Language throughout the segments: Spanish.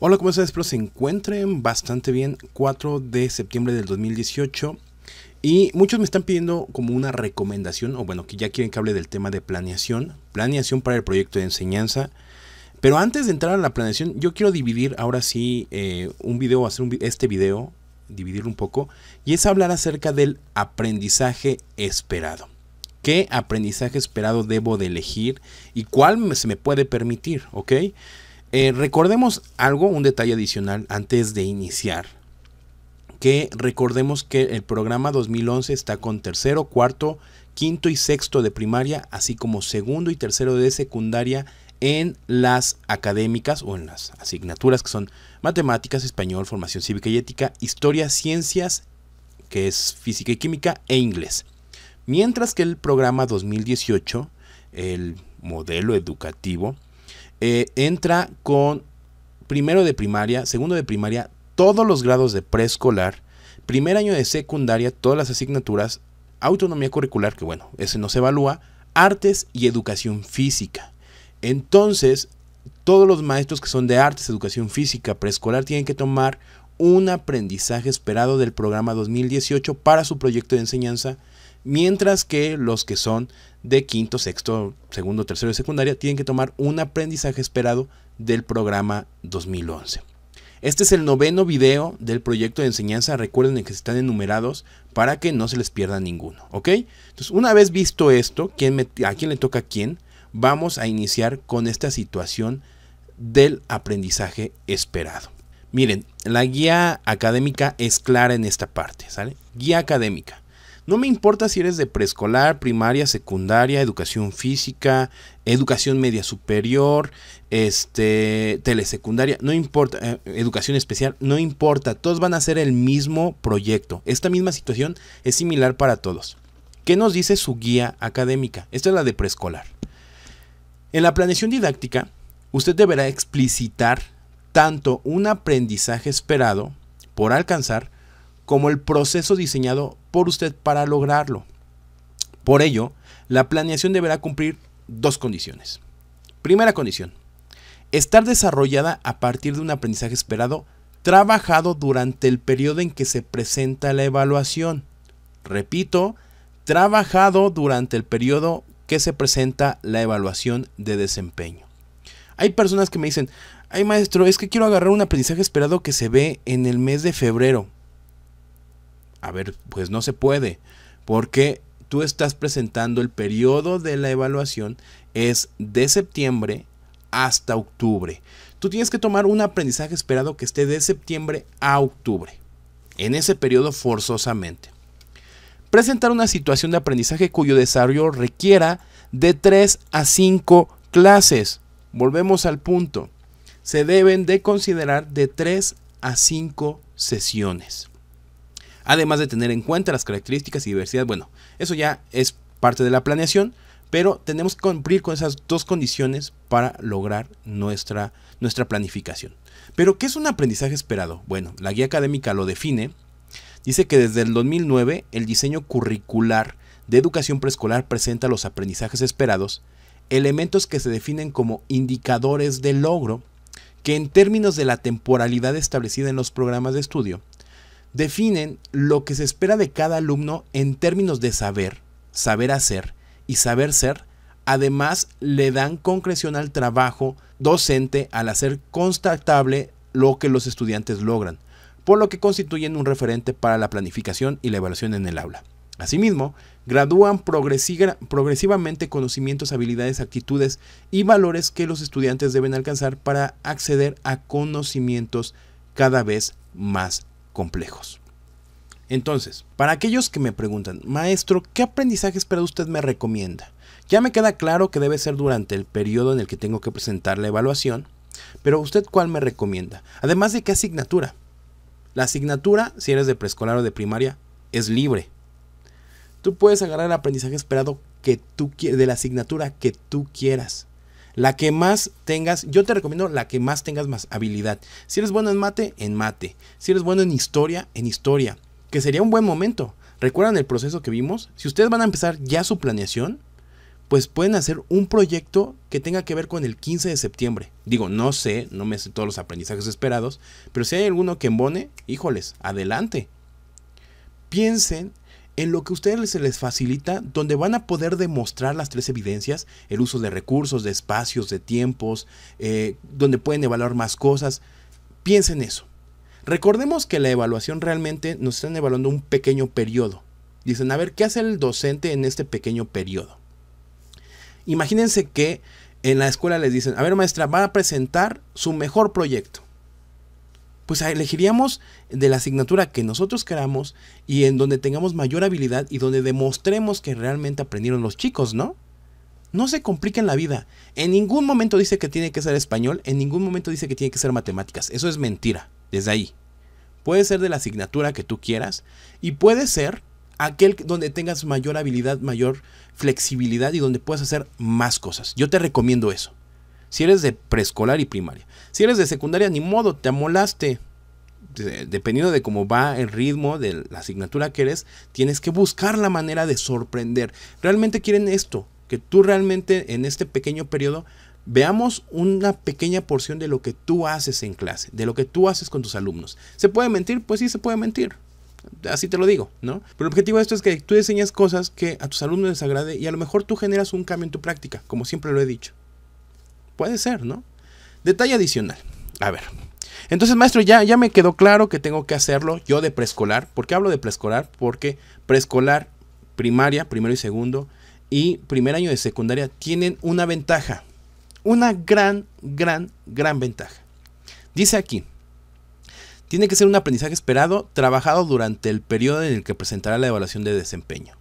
Hola, ¿cómo están? Espero se encuentren bastante bien. 4 de septiembre del 2018. Y muchos me están pidiendo como una recomendación, o bueno, que ya quieren que hable del tema de planeación. Planeación para el proyecto de enseñanza. Pero antes de entrar a la planeación, yo quiero dividir ahora sí eh, un video, hacer un, este video, dividirlo un poco. Y es hablar acerca del aprendizaje esperado. ¿Qué aprendizaje esperado debo de elegir? ¿Y cuál se me puede permitir? ¿Ok? Eh, recordemos algo, un detalle adicional antes de iniciar. Que recordemos que el programa 2011 está con tercero, cuarto, quinto y sexto de primaria, así como segundo y tercero de secundaria en las académicas o en las asignaturas que son matemáticas, español, formación cívica y ética, historia, ciencias, que es física y química, e inglés. Mientras que el programa 2018, el modelo educativo, eh, entra con primero de primaria, segundo de primaria, todos los grados de preescolar, primer año de secundaria, todas las asignaturas, autonomía curricular, que bueno, ese no se evalúa, artes y educación física. Entonces, todos los maestros que son de artes, educación física, preescolar, tienen que tomar un aprendizaje esperado del programa 2018 para su proyecto de enseñanza Mientras que los que son de quinto, sexto, segundo, tercero y secundaria tienen que tomar un aprendizaje esperado del programa 2011. Este es el noveno video del proyecto de enseñanza. Recuerden que están enumerados para que no se les pierda ninguno. ¿Ok? Entonces, una vez visto esto, a quién le toca a quién, vamos a iniciar con esta situación del aprendizaje esperado. Miren, la guía académica es clara en esta parte, Guía académica. No me importa si eres de preescolar, primaria, secundaria, educación física, educación media superior, este, telesecundaria, no importa, eh, educación especial, no importa, todos van a hacer el mismo proyecto. Esta misma situación es similar para todos. ¿Qué nos dice su guía académica? Esta es la de preescolar. En la planeación didáctica, usted deberá explicitar tanto un aprendizaje esperado por alcanzar como el proceso diseñado por usted para lograrlo. Por ello, la planeación deberá cumplir dos condiciones. Primera condición, estar desarrollada a partir de un aprendizaje esperado trabajado durante el periodo en que se presenta la evaluación. Repito, trabajado durante el periodo que se presenta la evaluación de desempeño. Hay personas que me dicen, ay maestro, es que quiero agarrar un aprendizaje esperado que se ve en el mes de febrero. A ver, pues no se puede, porque tú estás presentando el periodo de la evaluación es de septiembre hasta octubre. Tú tienes que tomar un aprendizaje esperado que esté de septiembre a octubre, en ese periodo forzosamente. Presentar una situación de aprendizaje cuyo desarrollo requiera de 3 a 5 clases. Volvemos al punto. Se deben de considerar de 3 a 5 sesiones además de tener en cuenta las características y diversidad. Bueno, eso ya es parte de la planeación, pero tenemos que cumplir con esas dos condiciones para lograr nuestra, nuestra planificación. Pero, ¿qué es un aprendizaje esperado? Bueno, la guía académica lo define. Dice que desde el 2009 el diseño curricular de educación preescolar presenta los aprendizajes esperados, elementos que se definen como indicadores de logro, que en términos de la temporalidad establecida en los programas de estudio, definen lo que se espera de cada alumno en términos de saber, saber hacer y saber ser. Además, le dan concreción al trabajo docente al hacer constatable lo que los estudiantes logran, por lo que constituyen un referente para la planificación y la evaluación en el aula. Asimismo, gradúan progresivamente conocimientos, habilidades, actitudes y valores que los estudiantes deben alcanzar para acceder a conocimientos cada vez más complejos. Entonces, para aquellos que me preguntan, maestro, ¿qué aprendizaje espera usted me recomienda? Ya me queda claro que debe ser durante el periodo en el que tengo que presentar la evaluación, pero ¿usted cuál me recomienda? Además de qué asignatura. La asignatura, si eres de preescolar o de primaria, es libre. Tú puedes agarrar el aprendizaje esperado que tú de la asignatura que tú quieras. La que más tengas, yo te recomiendo la que más tengas más habilidad. Si eres bueno en mate, en mate. Si eres bueno en historia, en historia. Que sería un buen momento. ¿Recuerdan el proceso que vimos? Si ustedes van a empezar ya su planeación, pues pueden hacer un proyecto que tenga que ver con el 15 de septiembre. Digo, no sé, no me sé todos los aprendizajes esperados, pero si hay alguno que embone, híjoles, adelante. Piensen en lo que a ustedes se les facilita, donde van a poder demostrar las tres evidencias, el uso de recursos, de espacios, de tiempos, eh, donde pueden evaluar más cosas. Piensen eso. Recordemos que la evaluación realmente nos están evaluando un pequeño periodo. Dicen, a ver, ¿qué hace el docente en este pequeño periodo? Imagínense que en la escuela les dicen, a ver maestra, va a presentar su mejor proyecto pues elegiríamos de la asignatura que nosotros queramos y en donde tengamos mayor habilidad y donde demostremos que realmente aprendieron los chicos, ¿no? No se compliquen la vida. En ningún momento dice que tiene que ser español, en ningún momento dice que tiene que ser matemáticas. Eso es mentira, desde ahí. Puede ser de la asignatura que tú quieras y puede ser aquel donde tengas mayor habilidad, mayor flexibilidad y donde puedas hacer más cosas. Yo te recomiendo eso. Si eres de preescolar y primaria. Si eres de secundaria, ni modo, te amolaste. Dependiendo de cómo va el ritmo de la asignatura que eres, tienes que buscar la manera de sorprender. Realmente quieren esto, que tú realmente en este pequeño periodo veamos una pequeña porción de lo que tú haces en clase, de lo que tú haces con tus alumnos. ¿Se puede mentir? Pues sí, se puede mentir. Así te lo digo, ¿no? Pero el objetivo de esto es que tú enseñas cosas que a tus alumnos les agrade y a lo mejor tú generas un cambio en tu práctica, como siempre lo he dicho. Puede ser, ¿no? Detalle adicional. A ver. Entonces, maestro, ya, ya me quedó claro que tengo que hacerlo yo de preescolar. ¿Por qué hablo de preescolar? Porque preescolar, primaria, primero y segundo, y primer año de secundaria tienen una ventaja. Una gran, gran, gran ventaja. Dice aquí, tiene que ser un aprendizaje esperado, trabajado durante el periodo en el que presentará la evaluación de desempeño.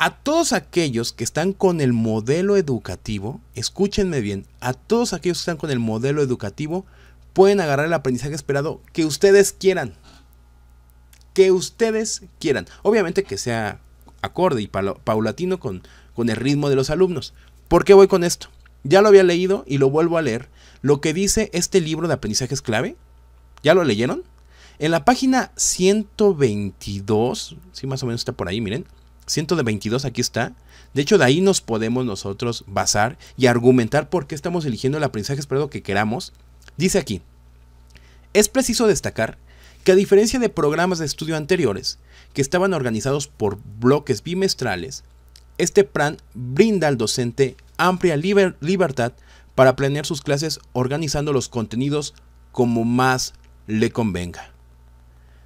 A todos aquellos que están con el modelo educativo, escúchenme bien, a todos aquellos que están con el modelo educativo, pueden agarrar el aprendizaje esperado que ustedes quieran. Que ustedes quieran. Obviamente que sea acorde y paulatino con, con el ritmo de los alumnos. ¿Por qué voy con esto? Ya lo había leído y lo vuelvo a leer. Lo que dice este libro de aprendizajes clave, ¿ya lo leyeron? En la página 122, si sí, más o menos está por ahí, miren 122 aquí está. De hecho, de ahí nos podemos nosotros basar y argumentar por qué estamos eligiendo el aprendizaje esperado que queramos. Dice aquí, es preciso destacar que a diferencia de programas de estudio anteriores, que estaban organizados por bloques bimestrales, este plan brinda al docente amplia libertad para planear sus clases organizando los contenidos como más le convenga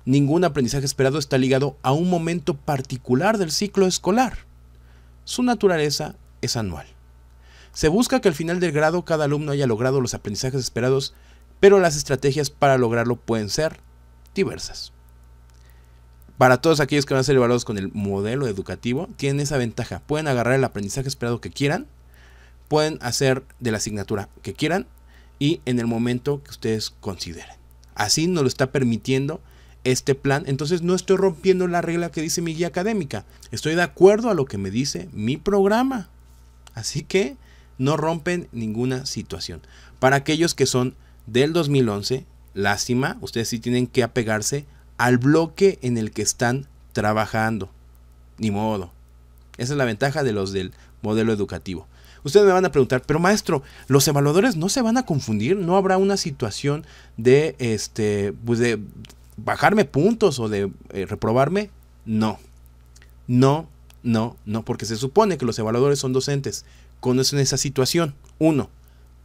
ningún aprendizaje esperado está ligado a un momento particular del ciclo escolar. Su naturaleza es anual. Se busca que al final del grado cada alumno haya logrado los aprendizajes esperados, pero las estrategias para lograrlo pueden ser diversas. Para todos aquellos que van a ser evaluados con el modelo educativo, tienen esa ventaja. Pueden agarrar el aprendizaje esperado que quieran, pueden hacer de la asignatura que quieran y en el momento que ustedes consideren. Así nos lo está permitiendo este plan, entonces no estoy rompiendo la regla que dice mi guía académica. Estoy de acuerdo a lo que me dice mi programa. Así que no rompen ninguna situación. Para aquellos que son del 2011, lástima, ustedes sí tienen que apegarse al bloque en el que están trabajando. Ni modo. Esa es la ventaja de los del modelo educativo. Ustedes me van a preguntar, pero maestro, los evaluadores no se van a confundir, no habrá una situación de este pues de bajarme puntos o de eh, reprobarme, no. No, no, no, porque se supone que los evaluadores son docentes. Conocen esa situación. Uno.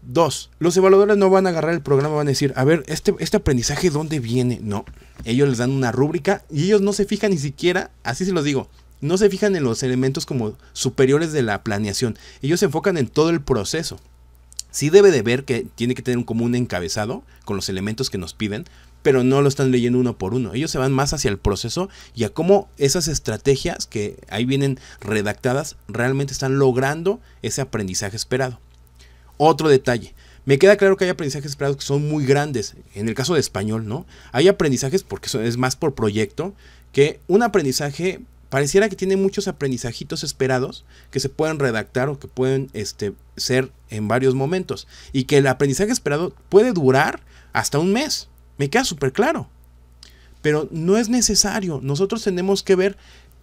Dos, los evaluadores no van a agarrar el programa, van a decir, a ver, este, este aprendizaje, ¿dónde viene? No, ellos les dan una rúbrica y ellos no se fijan ni siquiera, así se los digo, no se fijan en los elementos como superiores de la planeación, ellos se enfocan en todo el proceso. Sí debe de ver que tiene que tener un común encabezado con los elementos que nos piden, pero no lo están leyendo uno por uno. Ellos se van más hacia el proceso y a cómo esas estrategias que ahí vienen redactadas realmente están logrando ese aprendizaje esperado. Otro detalle. Me queda claro que hay aprendizajes esperados que son muy grandes. En el caso de español, ¿no? Hay aprendizajes porque es más por proyecto que un aprendizaje pareciera que tiene muchos aprendizajitos esperados que se pueden redactar o que pueden este, ser en varios momentos. Y que el aprendizaje esperado puede durar hasta un mes me queda súper claro. Pero no es necesario. Nosotros tenemos que ver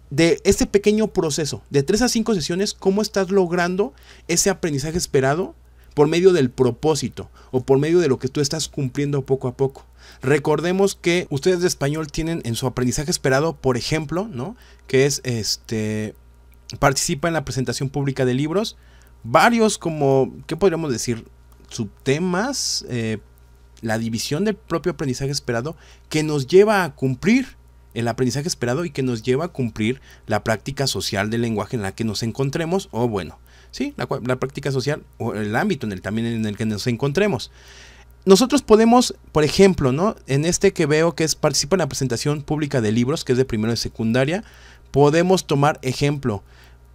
de este pequeño proceso, de tres a cinco sesiones, cómo estás logrando ese aprendizaje esperado por medio del propósito o por medio de lo que tú estás cumpliendo poco a poco. Recordemos que ustedes de español tienen en su aprendizaje esperado, por ejemplo, ¿no? Que es este participa en la presentación pública de libros, varios como, ¿qué podríamos decir? Subtemas, eh, la división del propio aprendizaje esperado que nos lleva a cumplir el aprendizaje esperado y que nos lleva a cumplir la práctica social del lenguaje en la que nos encontremos, o bueno, sí, la, práctica social o el ámbito en el, también en el que nos encontremos. Nosotros podemos, por ejemplo, ¿no? en este que veo que es participa en la presentación pública de libros, que es de primero de secundaria, podemos tomar ejemplo.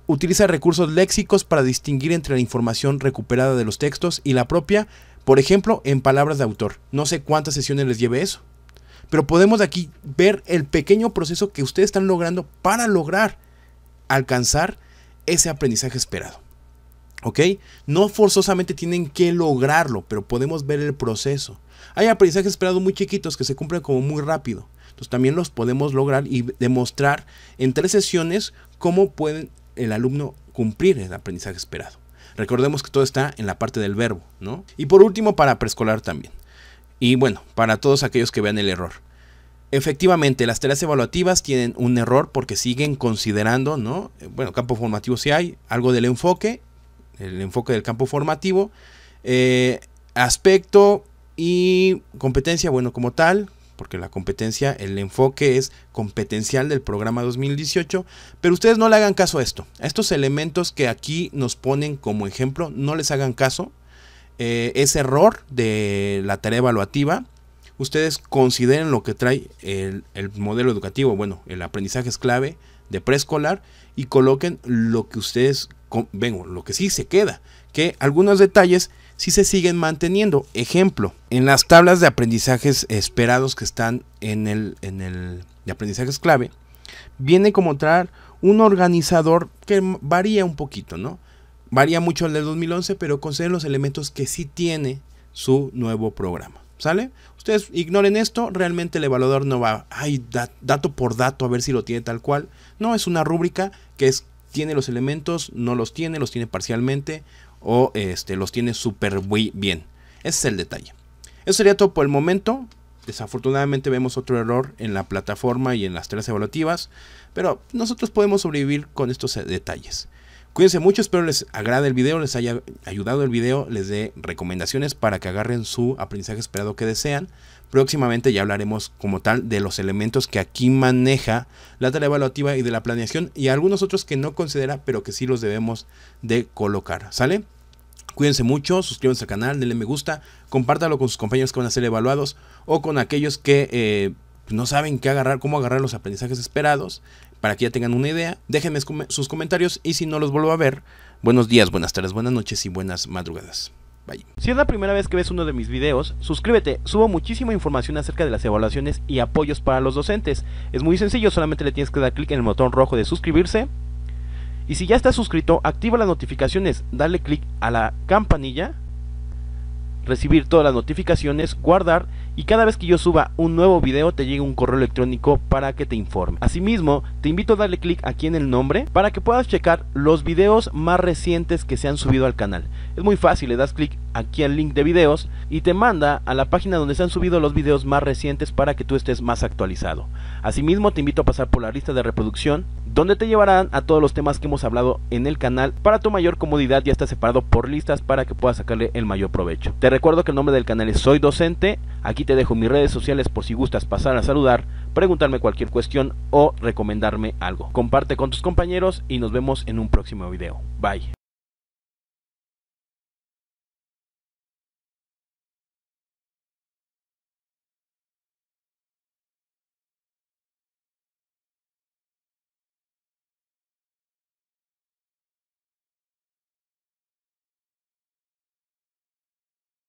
Utiliza recursos léxicos para distinguir entre la información recuperada de los textos y la propia por ejemplo, en palabras de autor. No sé cuántas sesiones les lleve eso. Pero podemos aquí ver el pequeño proceso que ustedes están logrando para lograr alcanzar ese aprendizaje esperado. ¿Ok? No forzosamente tienen que lograrlo, pero podemos ver el proceso. Hay aprendizajes esperados muy chiquitos que se cumplen como muy rápido. Entonces también los podemos lograr y demostrar en tres sesiones cómo puede el alumno cumplir el aprendizaje esperado. Recordemos que todo está en la parte del verbo, ¿no? Y por último, para preescolar también. Y bueno, para todos aquellos que vean el error. Efectivamente, las tareas evaluativas tienen un error porque siguen considerando, ¿no? Bueno, campo formativo si sí hay, algo del enfoque, el enfoque del campo formativo, eh, aspecto y competencia, bueno, como tal, porque la competencia, el enfoque es competencial del programa 2018, pero ustedes no le hagan caso a esto, a estos elementos que aquí nos ponen como ejemplo, no les hagan caso, eh, ese error de la tarea evaluativa, ustedes consideren lo que trae el, el modelo educativo, bueno, el aprendizaje es clave de preescolar y coloquen lo que ustedes, vengo, lo que sí se queda, que algunos detalles si se siguen manteniendo. Ejemplo, en las tablas de aprendizajes esperados que están en el, en el de aprendizajes clave, viene como traer un organizador que varía un poquito, ¿no? Varía mucho el del 2011, pero conceden los elementos que sí tiene su nuevo programa. ¿Sale? Ustedes ignoren esto, realmente el evaluador no va, hay dato por dato a ver si lo tiene tal cual. No, es una rúbrica que es, tiene los elementos, no los tiene, los tiene parcialmente o este, los tiene súper bien. Ese es el detalle. Eso sería todo por el momento. Desafortunadamente vemos otro error en la plataforma y en las tres evaluativas, pero nosotros podemos sobrevivir con estos eh, detalles. Cuídense mucho, espero les agrade el video, les haya ayudado el video, les dé recomendaciones para que agarren su aprendizaje esperado que desean. Próximamente ya hablaremos como tal de los elementos que aquí maneja la tarea evaluativa y de la planeación y algunos otros que no considera pero que sí los debemos de colocar, ¿sale? Cuídense mucho, suscríbanse al canal, denle me gusta, compártalo con sus compañeros que van a ser evaluados o con aquellos que eh, no saben qué agarrar, cómo agarrar los aprendizajes esperados para que ya tengan una idea. Déjenme sus comentarios y si no los vuelvo a ver, buenos días, buenas tardes, buenas noches y buenas madrugadas. Bye. Si es la primera vez que ves uno de mis videos, suscríbete, subo muchísima información acerca de las evaluaciones y apoyos para los docentes. Es muy sencillo, solamente le tienes que dar clic en el botón rojo de suscribirse. Y si ya estás suscrito, activa las notificaciones, dale clic a la campanilla, recibir todas las notificaciones, guardar y cada vez que yo suba un nuevo video te llega un correo electrónico para que te informe. Asimismo, te invito a darle clic aquí en el nombre para que puedas checar los videos más recientes que se han subido al canal. Es muy fácil, le das clic aquí al link de videos y te manda a la página donde se han subido los videos más recientes para que tú estés más actualizado. Asimismo, te invito a pasar por la lista de reproducción donde te llevarán a todos los temas que hemos hablado en el canal para tu mayor comodidad ya está separado por listas para que puedas sacarle el mayor provecho. Te recuerdo que el nombre del canal es Soy Docente, aquí te dejo mis redes sociales por si gustas pasar a saludar, preguntarme cualquier cuestión o recomendarme algo. Comparte con tus compañeros y nos vemos en un próximo video. Bye.